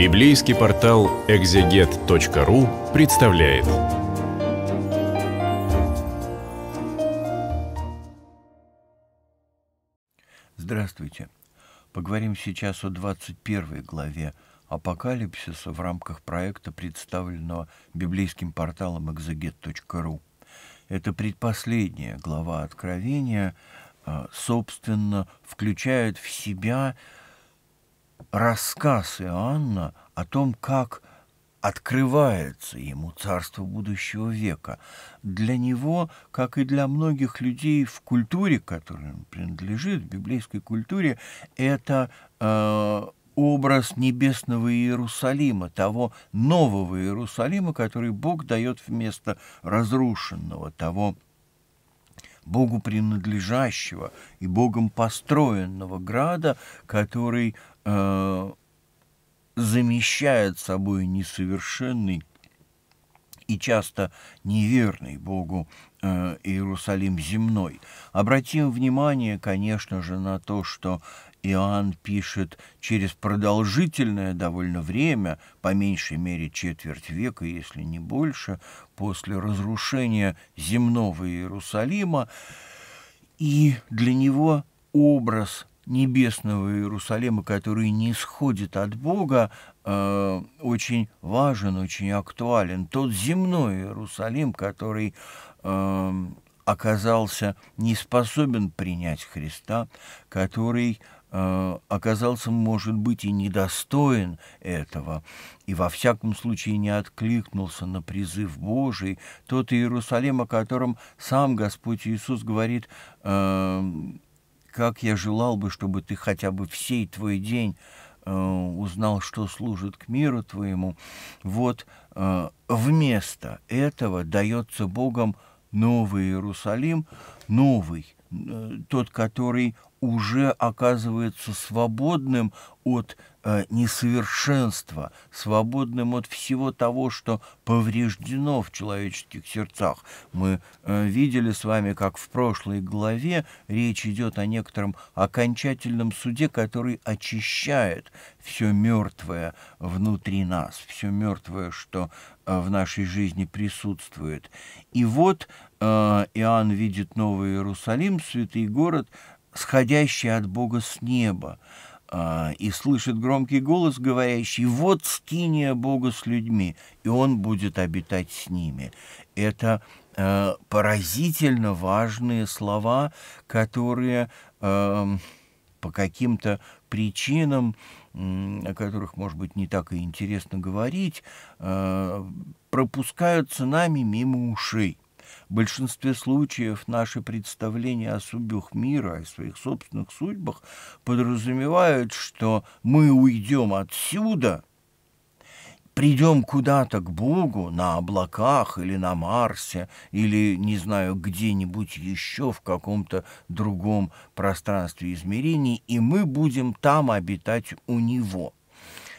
Библейский портал экзегет.ру представляет. Здравствуйте. Поговорим сейчас о 21 главе апокалипсиса в рамках проекта, представленного библейским порталом экзегет.ру. Это предпоследняя глава Откровения, а, собственно, включает в себя рассказ Иоанна о том, как открывается ему царство будущего века. Для него, как и для многих людей в культуре, которой он принадлежит, в библейской культуре, это э, образ небесного Иерусалима, того нового Иерусалима, который Бог дает вместо разрушенного, того Богу принадлежащего и Богом построенного града, который э, замещает собой несовершенный и часто неверный Богу э, Иерусалим земной. Обратим внимание, конечно же, на то, что Иоанн пишет через продолжительное довольно время, по меньшей мере четверть века, если не больше, после разрушения земного Иерусалима, и для него образ небесного Иерусалима, который не исходит от Бога, э, очень важен, очень актуален. Тот земной Иерусалим, который э, оказался не способен принять Христа, который э, оказался, может быть, и недостоин этого, и во всяком случае не откликнулся на призыв Божий, тот Иерусалим, о котором сам Господь Иисус говорит, э, как я желал бы, чтобы ты хотя бы всей твой день э, узнал, что служит к миру твоему. Вот э, вместо этого дается Богом Новый Иерусалим, новый, э, тот, который уже оказывается свободным от э, несовершенства, свободным от всего того, что повреждено в человеческих сердцах. Мы э, видели с вами, как в прошлой главе речь идет о некотором окончательном суде, который очищает все мертвое внутри нас, все мертвое, что э, в нашей жизни присутствует. И вот э, Иоанн видит Новый Иерусалим, святый город, сходящий от Бога с неба, а, и слышит громкий голос, говорящий «Вот скиния Бога с людьми, и Он будет обитать с ними». Это э, поразительно важные слова, которые эм, по каким-то причинам, о которых, может быть, не так и интересно говорить, э, пропускаются нами мимо ушей – в большинстве случаев наши представления о судьбах мира, о своих собственных судьбах подразумевают, что мы уйдем отсюда, придем куда-то к Богу на облаках или на Марсе, или, не знаю, где-нибудь еще в каком-то другом пространстве измерений, и мы будем там обитать у Него.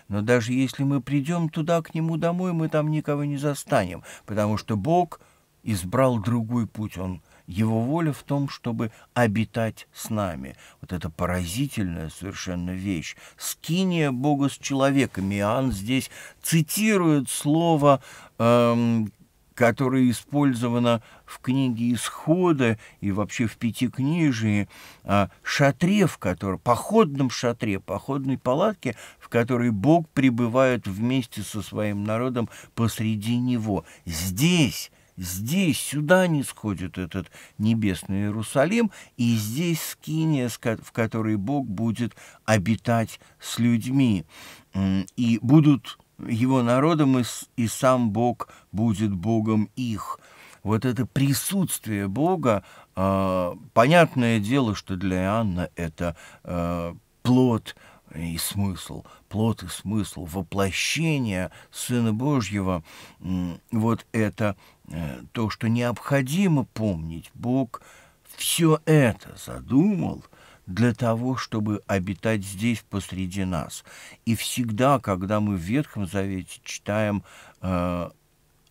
Но даже если мы придем туда, к Нему домой, мы там никого не застанем, потому что Бог – избрал другой путь. Он, его воля в том, чтобы обитать с нами. Вот это поразительная совершенно вещь. Скиния Бога с человеком. Иоанн здесь цитирует слово, эм, которое использовано в книге Исхода и вообще в Пятикнижии, о а, шатре, в котором, походном шатре, походной палатке, в которой Бог пребывает вместе со своим народом посреди него. Здесь Здесь, сюда не сходит этот небесный Иерусалим, и здесь скиния, в которой Бог будет обитать с людьми. И будут его народом, и, сам Бог будет Богом их. Вот это присутствие Бога, а, понятное дело, что для Иоанна это а, плод и смысл, плод и смысл, воплощение Сына Божьего, вот это то, что необходимо помнить, Бог все это задумал для того, чтобы обитать здесь посреди нас. И всегда, когда мы в Ветхом Завете читаем э,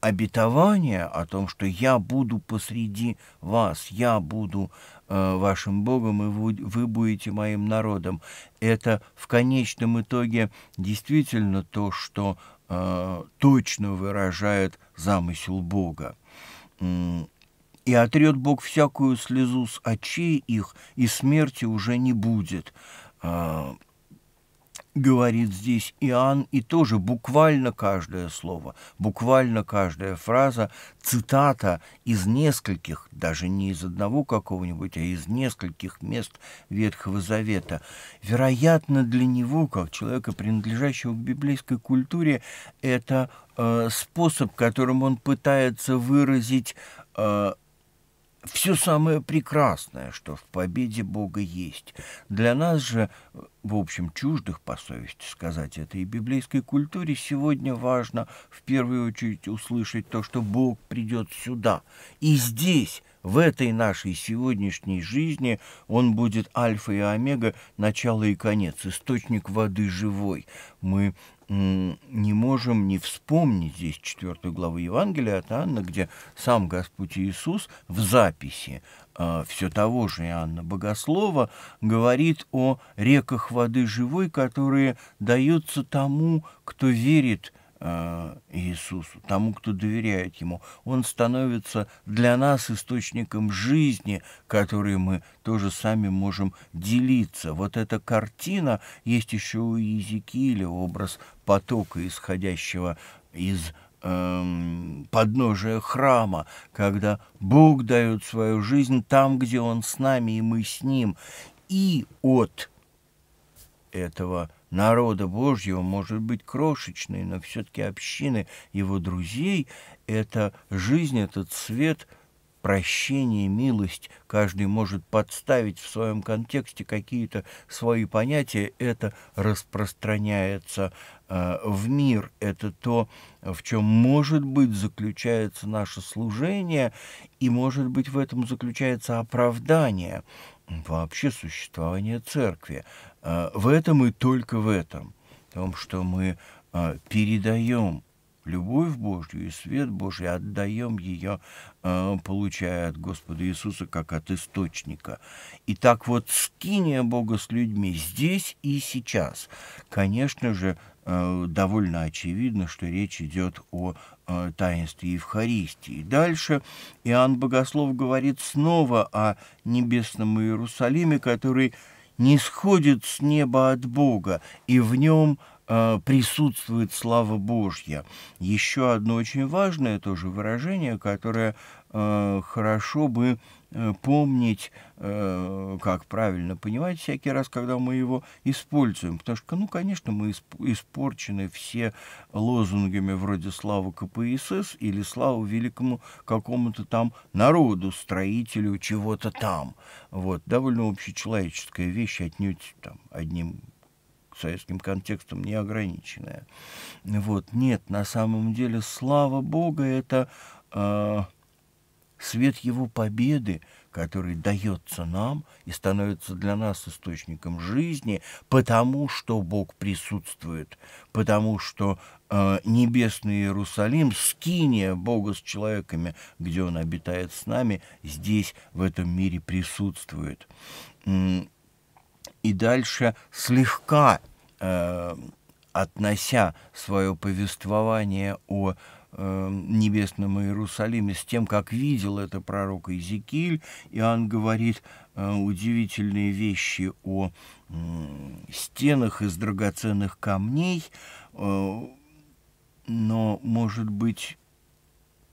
обетование о том, что я буду посреди вас, я буду э, вашим Богом, и вы, вы будете моим народом, это в конечном итоге действительно то, что Э, точно выражает замысел Бога. «И отрет Бог всякую слезу с очей их, и смерти уже не будет». А, говорит здесь Иоанн, и тоже буквально каждое слово, буквально каждая фраза, цитата из нескольких, даже не из одного какого-нибудь, а из нескольких мест Ветхого Завета. Вероятно, для него, как человека, принадлежащего к библейской культуре, это э, способ, которым он пытается выразить э, все самое прекрасное, что в победе Бога есть. Для нас же, в общем, чуждых, по совести сказать, этой библейской культуре сегодня важно в первую очередь услышать то, что Бог придет сюда и здесь в этой нашей сегодняшней жизни он будет альфа и омега, начало и конец, источник воды живой. Мы не можем не вспомнить здесь четвертую главу Евангелия от Анна, где сам Господь Иисус в записи э, а, все того же Иоанна Богослова говорит о реках воды живой, которые даются тому, кто верит Э, Иисусу, тому, кто доверяет Ему. Он становится для нас источником жизни, которой мы тоже сами можем делиться. Вот эта картина есть еще у Езекииля, образ потока, исходящего из эм, подножия храма, когда Бог дает свою жизнь там, где Он с нами, и мы с Ним. И от этого народа Божьего может быть крошечной, но все-таки общины его друзей – это жизнь, этот свет – прощение, милость. Каждый может подставить в своем контексте какие-то свои понятия. Это распространяется э, в мир. Это то, в чем, может быть, заключается наше служение, и, может быть, в этом заключается оправдание вообще существование церкви. А, в этом и только в этом, в том, что мы а, передаем любовь Божью и свет Божий, отдаем ее, а, получая от Господа Иисуса как от источника. И так вот скиния Бога с людьми здесь и сейчас, конечно же, Э, довольно очевидно, что речь идет о э, таинстве Евхаристии. Дальше Иоанн Богослов говорит снова о небесном Иерусалиме, который не сходит с неба от Бога, и в нем э, присутствует слава Божья. Еще одно очень важное тоже выражение, которое Э, хорошо бы э, помнить, э, как правильно понимать, всякий раз, когда мы его используем. Потому что, ну, конечно, мы испорчены все лозунгами вроде «Слава КПСС» или «Слава великому какому-то там народу, строителю чего-то там». Вот, довольно общечеловеческая вещь, отнюдь там одним советским контекстом не ограниченная. Вот, нет, на самом деле, слава Бога, это... Э, свет его победы, который дается нам и становится для нас источником жизни, потому что Бог присутствует, потому что э, небесный Иерусалим, скиния Бога с человеками, где Он обитает с нами, здесь, в этом мире присутствует. И дальше слегка э, относя свое повествование о Эм, небесном Иерусалиме с тем, как видел это пророк Иезекииль. Иоанн говорит э, удивительные вещи о стенах из драгоценных камней, э, но, может быть,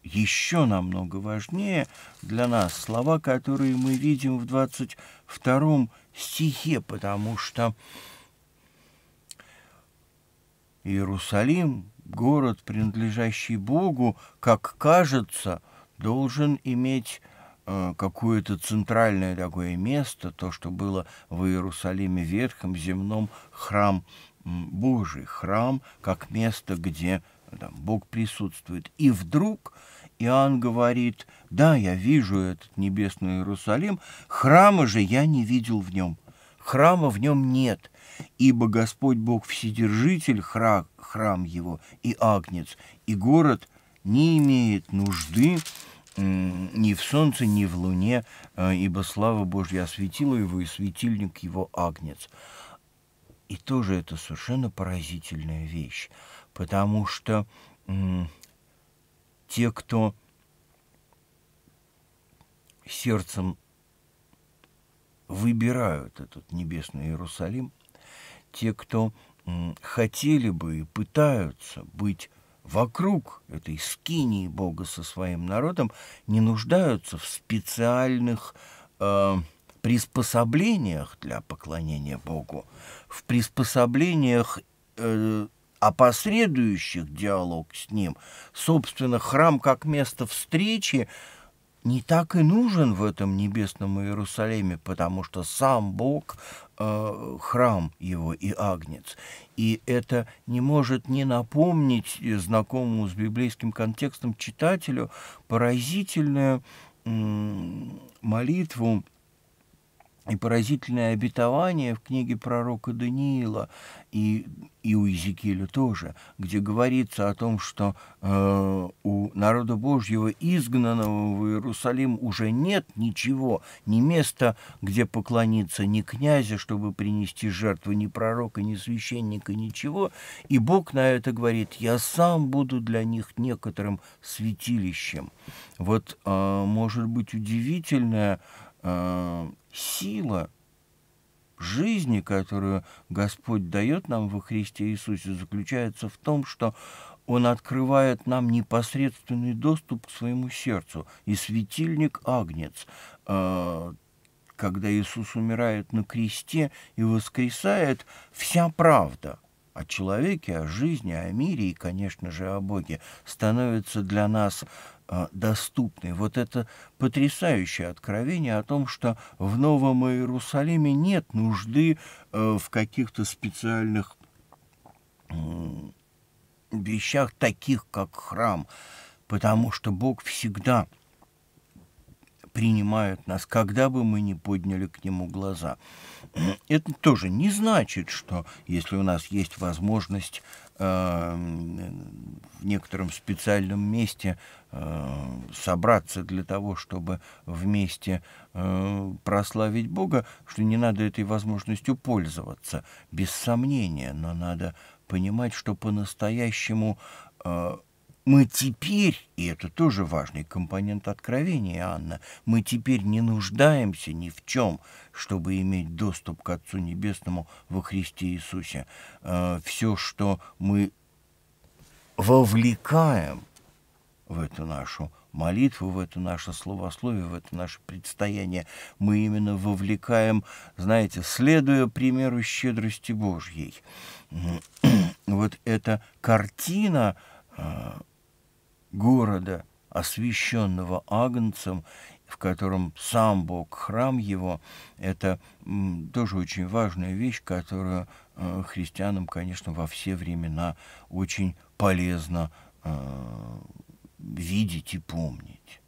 еще намного важнее для нас слова, которые мы видим в 22 стихе, потому что Иерусалим город, принадлежащий Богу, как кажется, должен иметь э, какое-то центральное такое место, то, что было в Иерусалиме Ветхом земном, храм Божий, храм как место, где там, Бог присутствует. И вдруг Иоанн говорит, да, я вижу этот небесный Иерусалим, храма же я не видел в нем – храма в нем нет, ибо Господь Бог Вседержитель, храм, храм его и агнец, и город не имеет нужды ни в солнце, ни в луне, э, ибо слава Божья осветила его, и светильник его агнец. И тоже это совершенно поразительная вещь, потому что те, кто сердцем выбирают этот небесный Иерусалим. Те, кто хотели бы и пытаются быть вокруг этой скинии Бога со своим народом, не нуждаются в специальных э, приспособлениях для поклонения Богу, в приспособлениях э, опосредующих диалог с Ним. Собственно, храм как место встречи – не так и нужен в этом небесном Иерусалиме, потому что сам Бог э, храм его и агнец. И это не может не напомнить э, знакомому с библейским контекстом читателю поразительную э, молитву и поразительное обетование в книге пророка Даниила и, и у Иезекииля тоже, где говорится о том, что э, у народа Божьего, изгнанного в Иерусалим, уже нет ничего, ни места, где поклониться, ни князя, чтобы принести жертву, ни пророка, ни священника, ничего. И Бог на это говорит, я сам буду для них некоторым святилищем. Вот э, может быть удивительное Э, сила жизни, которую Господь дает нам во Христе Иисусе, заключается в том, что он открывает нам непосредственный доступ к своему сердцу. И светильник Агнец, э, когда Иисус умирает на кресте и воскресает, вся правда – о человеке, о жизни, о мире и, конечно же, о Боге становится для нас э, доступны. Вот это потрясающее откровение о том, что в Новом Иерусалиме нет нужды э, в каких-то специальных вещах, таких как храм, потому что Бог всегда – принимает нас, когда бы мы ни подняли к нему глаза. Это тоже не значит, что если у нас есть возможность эм, в некотором специальном месте э, собраться для того, чтобы вместе э, прославить Бога, что не надо этой возможностью пользоваться, без сомнения, но надо понимать, что по-настоящему э, мы теперь, и это тоже важный компонент откровения, Анна, мы теперь не нуждаемся ни в чем, чтобы иметь доступ к Отцу Небесному во Христе Иисусе. Э, Все, что мы вовлекаем в эту нашу молитву, в это наше словословие, в это наше предстояние, мы именно вовлекаем, знаете, следуя примеру щедрости Божьей. Вот эта картина, э, города, освященного Агнцем, в котором сам Бог, храм его, это тоже очень важная вещь, которую э, христианам, конечно, во все времена очень полезно э, видеть и помнить.